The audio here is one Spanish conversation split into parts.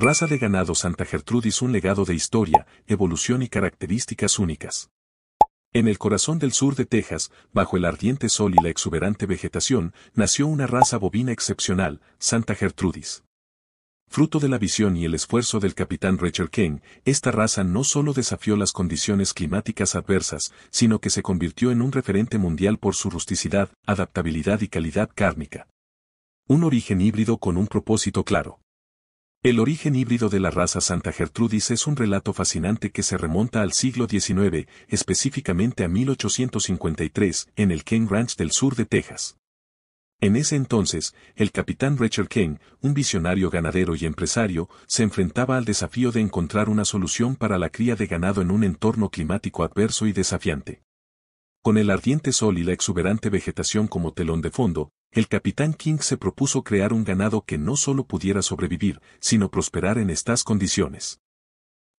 Raza de ganado Santa Gertrudis un legado de historia, evolución y características únicas. En el corazón del sur de Texas, bajo el ardiente sol y la exuberante vegetación, nació una raza bovina excepcional, Santa Gertrudis. Fruto de la visión y el esfuerzo del capitán Richard King, esta raza no solo desafió las condiciones climáticas adversas, sino que se convirtió en un referente mundial por su rusticidad, adaptabilidad y calidad cárnica. Un origen híbrido con un propósito claro. El origen híbrido de la raza Santa Gertrudis es un relato fascinante que se remonta al siglo XIX, específicamente a 1853, en el King Ranch del sur de Texas. En ese entonces, el capitán Richard King, un visionario ganadero y empresario, se enfrentaba al desafío de encontrar una solución para la cría de ganado en un entorno climático adverso y desafiante. Con el ardiente sol y la exuberante vegetación como telón de fondo, el capitán King se propuso crear un ganado que no solo pudiera sobrevivir, sino prosperar en estas condiciones.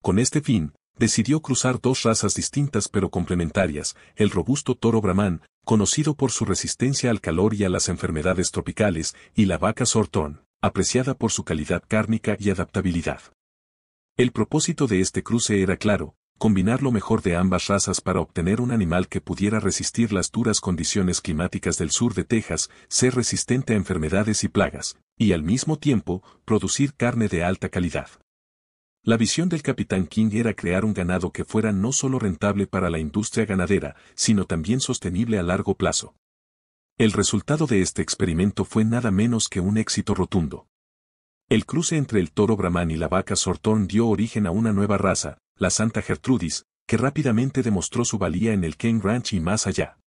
Con este fin, decidió cruzar dos razas distintas pero complementarias, el robusto toro brahman, conocido por su resistencia al calor y a las enfermedades tropicales, y la vaca sortón, apreciada por su calidad cárnica y adaptabilidad. El propósito de este cruce era claro, combinar lo mejor de ambas razas para obtener un animal que pudiera resistir las duras condiciones climáticas del sur de Texas, ser resistente a enfermedades y plagas, y al mismo tiempo, producir carne de alta calidad. La visión del capitán King era crear un ganado que fuera no solo rentable para la industria ganadera, sino también sostenible a largo plazo. El resultado de este experimento fue nada menos que un éxito rotundo. El cruce entre el toro brahman y la vaca sortón dio origen a una nueva raza, la Santa Gertrudis, que rápidamente demostró su valía en el Ken Ranch y más allá.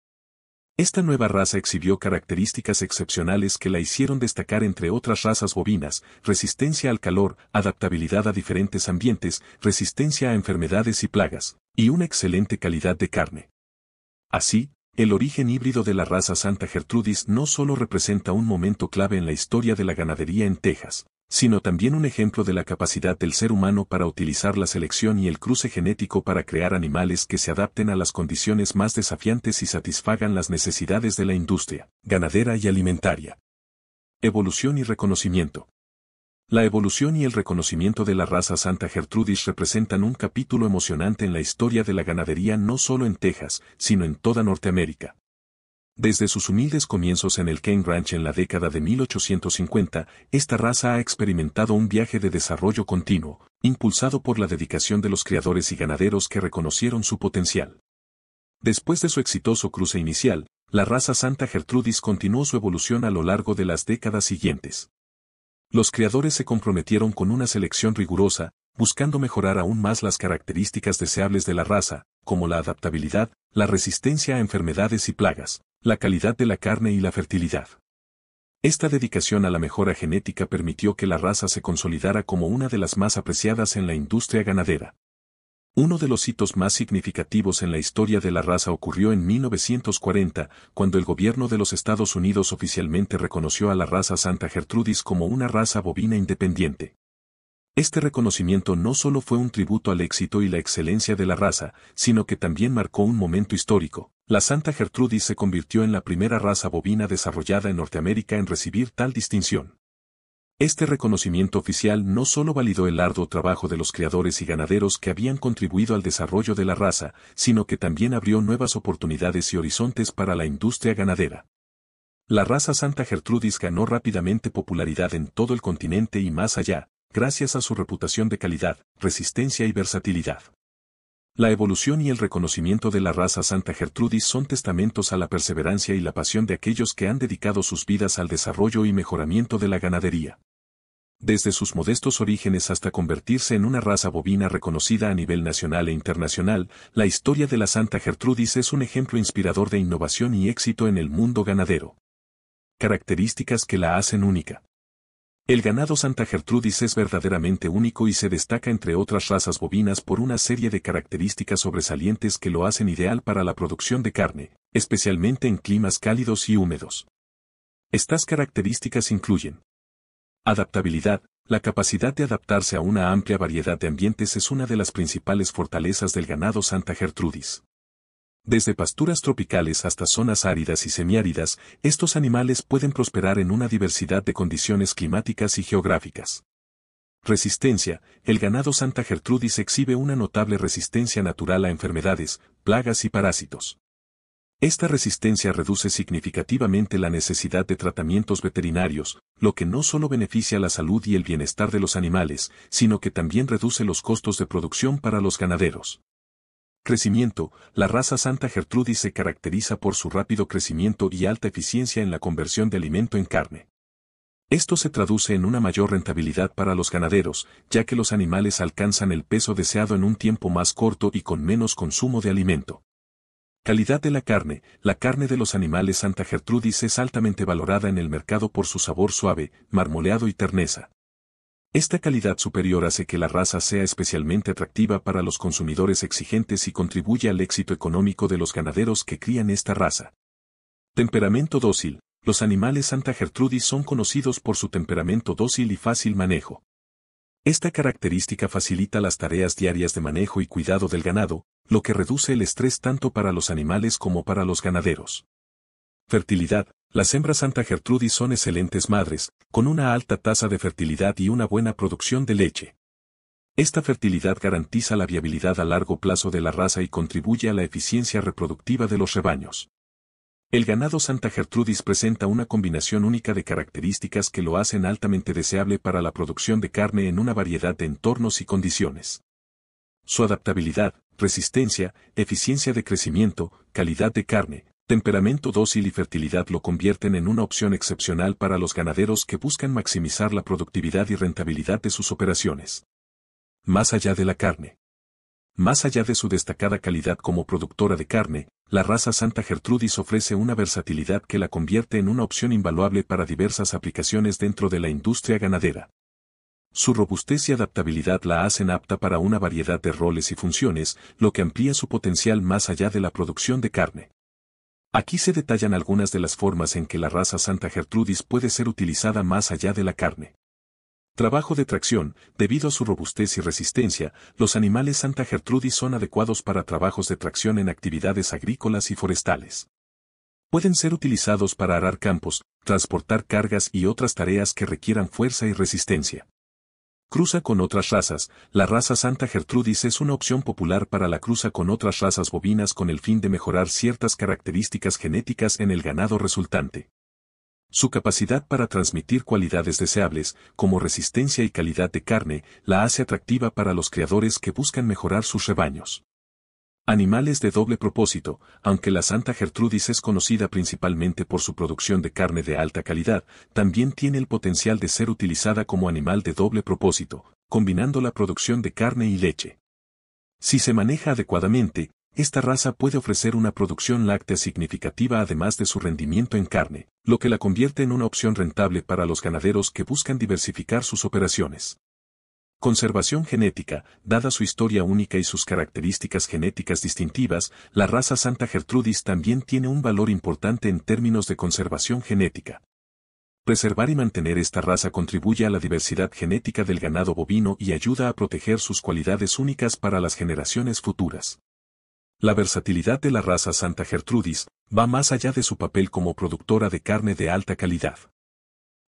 Esta nueva raza exhibió características excepcionales que la hicieron destacar entre otras razas bovinas, resistencia al calor, adaptabilidad a diferentes ambientes, resistencia a enfermedades y plagas, y una excelente calidad de carne. Así, el origen híbrido de la raza Santa Gertrudis no solo representa un momento clave en la historia de la ganadería en Texas, sino también un ejemplo de la capacidad del ser humano para utilizar la selección y el cruce genético para crear animales que se adapten a las condiciones más desafiantes y satisfagan las necesidades de la industria, ganadera y alimentaria. Evolución y reconocimiento. La evolución y el reconocimiento de la raza Santa Gertrudis representan un capítulo emocionante en la historia de la ganadería no solo en Texas, sino en toda Norteamérica. Desde sus humildes comienzos en el Kane Ranch en la década de 1850, esta raza ha experimentado un viaje de desarrollo continuo, impulsado por la dedicación de los criadores y ganaderos que reconocieron su potencial. Después de su exitoso cruce inicial, la raza Santa Gertrudis continuó su evolución a lo largo de las décadas siguientes. Los criadores se comprometieron con una selección rigurosa, buscando mejorar aún más las características deseables de la raza, como la adaptabilidad, la resistencia a enfermedades y plagas, la calidad de la carne y la fertilidad. Esta dedicación a la mejora genética permitió que la raza se consolidara como una de las más apreciadas en la industria ganadera. Uno de los hitos más significativos en la historia de la raza ocurrió en 1940, cuando el gobierno de los Estados Unidos oficialmente reconoció a la raza Santa Gertrudis como una raza bovina independiente. Este reconocimiento no solo fue un tributo al éxito y la excelencia de la raza, sino que también marcó un momento histórico, la Santa Gertrudis se convirtió en la primera raza bovina desarrollada en Norteamérica en recibir tal distinción. Este reconocimiento oficial no solo validó el arduo trabajo de los criadores y ganaderos que habían contribuido al desarrollo de la raza, sino que también abrió nuevas oportunidades y horizontes para la industria ganadera. La raza Santa Gertrudis ganó rápidamente popularidad en todo el continente y más allá, gracias a su reputación de calidad, resistencia y versatilidad. La evolución y el reconocimiento de la raza Santa Gertrudis son testamentos a la perseverancia y la pasión de aquellos que han dedicado sus vidas al desarrollo y mejoramiento de la ganadería. Desde sus modestos orígenes hasta convertirse en una raza bovina reconocida a nivel nacional e internacional, la historia de la Santa Gertrudis es un ejemplo inspirador de innovación y éxito en el mundo ganadero. Características que la hacen única. El ganado Santa Gertrudis es verdaderamente único y se destaca entre otras razas bovinas por una serie de características sobresalientes que lo hacen ideal para la producción de carne, especialmente en climas cálidos y húmedos. Estas características incluyen adaptabilidad, la capacidad de adaptarse a una amplia variedad de ambientes es una de las principales fortalezas del ganado Santa Gertrudis. Desde pasturas tropicales hasta zonas áridas y semiáridas, estos animales pueden prosperar en una diversidad de condiciones climáticas y geográficas. Resistencia. El ganado Santa Gertrudis exhibe una notable resistencia natural a enfermedades, plagas y parásitos. Esta resistencia reduce significativamente la necesidad de tratamientos veterinarios, lo que no solo beneficia la salud y el bienestar de los animales, sino que también reduce los costos de producción para los ganaderos. Crecimiento. La raza Santa Gertrudis se caracteriza por su rápido crecimiento y alta eficiencia en la conversión de alimento en carne. Esto se traduce en una mayor rentabilidad para los ganaderos, ya que los animales alcanzan el peso deseado en un tiempo más corto y con menos consumo de alimento. Calidad de la carne. La carne de los animales Santa Gertrudis es altamente valorada en el mercado por su sabor suave, marmoleado y terneza. Esta calidad superior hace que la raza sea especialmente atractiva para los consumidores exigentes y contribuye al éxito económico de los ganaderos que crían esta raza. Temperamento dócil. Los animales Santa Gertrudis son conocidos por su temperamento dócil y fácil manejo. Esta característica facilita las tareas diarias de manejo y cuidado del ganado, lo que reduce el estrés tanto para los animales como para los ganaderos. Fertilidad. Las hembras Santa Gertrudis son excelentes madres, con una alta tasa de fertilidad y una buena producción de leche. Esta fertilidad garantiza la viabilidad a largo plazo de la raza y contribuye a la eficiencia reproductiva de los rebaños. El ganado Santa Gertrudis presenta una combinación única de características que lo hacen altamente deseable para la producción de carne en una variedad de entornos y condiciones. Su adaptabilidad, resistencia, eficiencia de crecimiento, calidad de carne, temperamento dócil y fertilidad lo convierten en una opción excepcional para los ganaderos que buscan maximizar la productividad y rentabilidad de sus operaciones. Más allá de la carne. Más allá de su destacada calidad como productora de carne, la raza Santa Gertrudis ofrece una versatilidad que la convierte en una opción invaluable para diversas aplicaciones dentro de la industria ganadera. Su robustez y adaptabilidad la hacen apta para una variedad de roles y funciones, lo que amplía su potencial más allá de la producción de carne. Aquí se detallan algunas de las formas en que la raza Santa Gertrudis puede ser utilizada más allá de la carne. Trabajo de tracción, debido a su robustez y resistencia, los animales Santa Gertrudis son adecuados para trabajos de tracción en actividades agrícolas y forestales. Pueden ser utilizados para arar campos, transportar cargas y otras tareas que requieran fuerza y resistencia. Cruza con otras razas. La raza Santa Gertrudis es una opción popular para la cruza con otras razas bovinas con el fin de mejorar ciertas características genéticas en el ganado resultante. Su capacidad para transmitir cualidades deseables, como resistencia y calidad de carne, la hace atractiva para los criadores que buscan mejorar sus rebaños. Animales de doble propósito, aunque la Santa Gertrudis es conocida principalmente por su producción de carne de alta calidad, también tiene el potencial de ser utilizada como animal de doble propósito, combinando la producción de carne y leche. Si se maneja adecuadamente, esta raza puede ofrecer una producción láctea significativa además de su rendimiento en carne, lo que la convierte en una opción rentable para los ganaderos que buscan diversificar sus operaciones. Conservación genética, dada su historia única y sus características genéticas distintivas, la raza Santa Gertrudis también tiene un valor importante en términos de conservación genética. Preservar y mantener esta raza contribuye a la diversidad genética del ganado bovino y ayuda a proteger sus cualidades únicas para las generaciones futuras. La versatilidad de la raza Santa Gertrudis va más allá de su papel como productora de carne de alta calidad.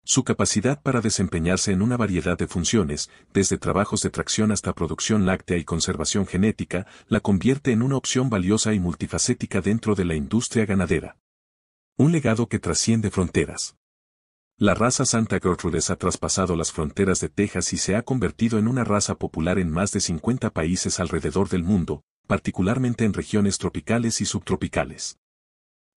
Su capacidad para desempeñarse en una variedad de funciones, desde trabajos de tracción hasta producción láctea y conservación genética, la convierte en una opción valiosa y multifacética dentro de la industria ganadera. Un legado que trasciende fronteras. La raza Santa Gertrudes ha traspasado las fronteras de Texas y se ha convertido en una raza popular en más de 50 países alrededor del mundo, particularmente en regiones tropicales y subtropicales.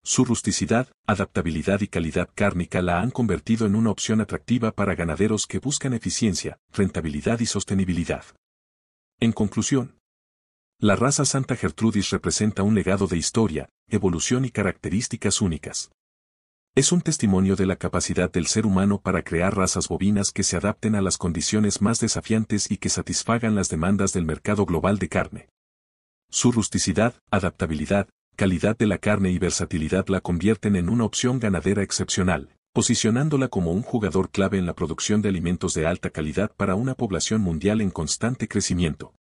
Su rusticidad, adaptabilidad y calidad cárnica la han convertido en una opción atractiva para ganaderos que buscan eficiencia, rentabilidad y sostenibilidad. En conclusión, la raza Santa Gertrudis representa un legado de historia, evolución y características únicas. Es un testimonio de la capacidad del ser humano para crear razas bovinas que se adapten a las condiciones más desafiantes y que satisfagan las demandas del mercado global de carne. Su rusticidad, adaptabilidad, calidad de la carne y versatilidad la convierten en una opción ganadera excepcional, posicionándola como un jugador clave en la producción de alimentos de alta calidad para una población mundial en constante crecimiento.